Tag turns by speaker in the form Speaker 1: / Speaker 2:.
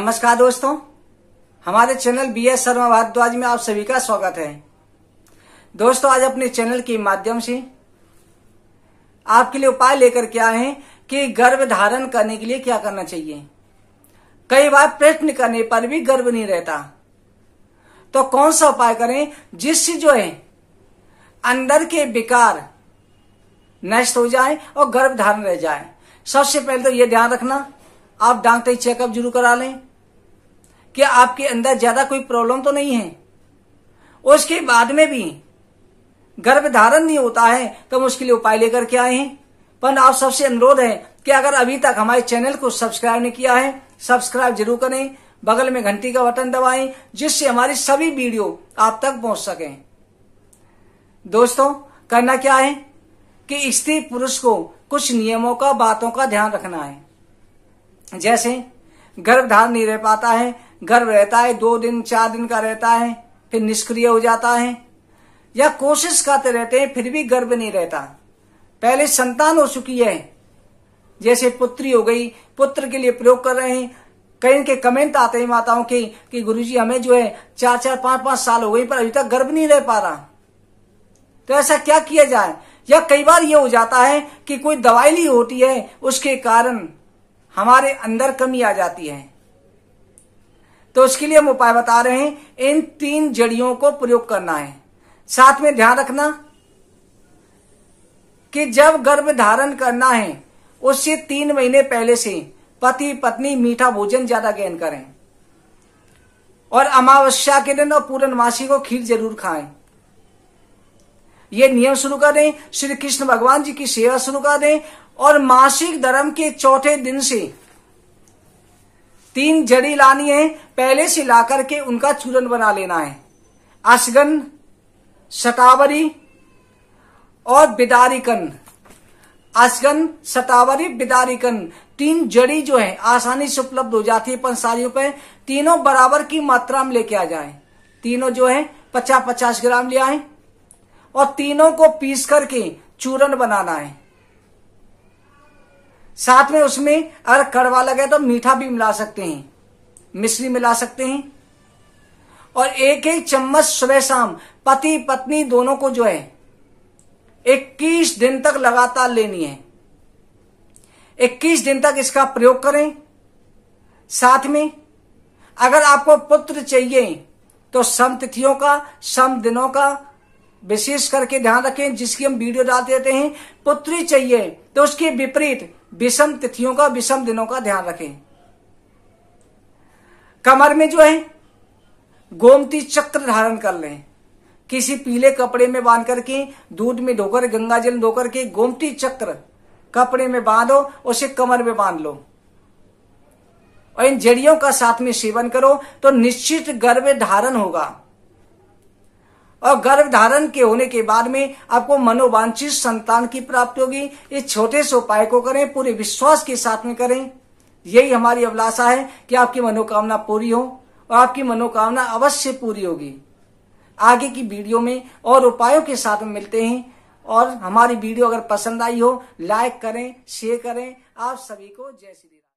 Speaker 1: नमस्कार दोस्तों हमारे channel B S Sharma Bhardwaj में आप सभी का स्वागत है दोस्तों आज अपने चैनल के माध्यम से आपके लिए उपाय लेकर के आए हैं कि गर्भ धारण करने के लिए क्या करना चाहिए कई बार प्रयत्न करने पर भी गर्भ नहीं रहता तो कौन सा उपाय करें जिससे जो है अंदर के विकार नष्ट हो जाए और गर्भ धारण रह जाए सबसे पहले तो यह ध्यान रखना आप डॉक्टर चेकअप जरूर करा लें कि आपके अंदर ज्यादा कोई प्रॉब्लम तो नहीं है उसके बाद में भी गर्भधारण नहीं होता है तो हम उसके लिए उपाय लेकर के आए हैं पर आप सबसे अनुरोध है कि अगर अभी तक हमारे चैनल को सब्सक्राइब नहीं किया है सब्सक्राइब जरूर करें बगल में घंटी का बटन दबाएं जिससे हमारी सभी वीडियो आप तक पहुंच सके दोस्तों करना क्या है कि स्त्री पुरुष को कुछ नियमों का बातों का ध्यान रखना है जैसे गर्भधारण नहीं रह पाता है घर रहता है दो दिन चार दिन का रहता है फिर निष्क्रिय हो जाता है या कोशिश करते रहते हैं फिर भी गर्भ नहीं रहता पहले संतान हो चुकी है जैसे पुत्री हो गई पुत्र के लिए प्रयोग कर रहे हैं कई इनके कमेंट आते हैं माताओं के कि गुरुजी हमें जो है चार चार पांच पांच साल हो गई पर अभी तक गर्भ नहीं रह पा रहा तो ऐसा क्या किया जाए या कई बार ये हो जाता है कि कोई दवाई ली होती है उसके कारण हमारे अंदर कमी आ जाती है तो उसके लिए हम उपाय बता रहे हैं इन तीन जड़ियों को प्रयोग करना है साथ में ध्यान रखना कि जब गर्भ धारण करना है उससे तीन महीने पहले से पति पत्नी मीठा भोजन ज्यादा ग्रहण करें और अमावस्या के दिन और पूर्णमासी को खीर जरूर खाएं ये नियम शुरू कर दें श्री कृष्ण भगवान जी की सेवा शुरू कर दें और मासिक धर्म के चौथे दिन से तीन जड़ी लानी है पहले से ला करके उनका चूरन बना लेना है असगन शतावरी और कन असगन शतावरी कन तीन जड़ी जो है आसानी से उपलब्ध हो जाती है पंसारियों पे तीनों बराबर की मात्रा में लेके आ जाए तीनों जो है पचास पचास ग्राम ले आए और तीनों को पीस करके चूरन बनाना है साथ में उसमें अगर कड़वा लगे तो मीठा भी मिला सकते हैं मिश्री मिला सकते हैं और एक एक चम्मच सुबह शाम पति पत्नी दोनों को जो है 21 दिन तक लगातार लेनी है 21 दिन तक इसका प्रयोग करें साथ में अगर आपको पुत्र चाहिए तो सम तिथियों का सम दिनों का विशेष करके ध्यान रखें जिसकी हम वीडियो डाल देते हैं पुत्री चाहिए तो उसके विपरीत विषम तिथियों का विषम दिनों का ध्यान रखें कमर में जो है गोमती चक्र धारण कर लें किसी पीले कपड़े में बांध करके दूध में धोकर गंगा जल धोकर के गोमती चक्र कपड़े में बांधो उसे कमर में बांध लो और इन जड़ियों का साथ में सेवन करो तो निश्चित गर्भ धारण होगा और गर्भ धारण के होने के बाद में आपको मनोवांछित संतान की प्राप्ति होगी इस छोटे से उपाय को करें पूरे विश्वास के साथ में करें यही हमारी अभिलाषा है कि आपकी मनोकामना पूरी हो और आपकी मनोकामना अवश्य पूरी होगी आगे की वीडियो में और उपायों के साथ में मिलते हैं और हमारी वीडियो अगर पसंद आई हो लाइक करें शेयर करें आप सभी को जय श्री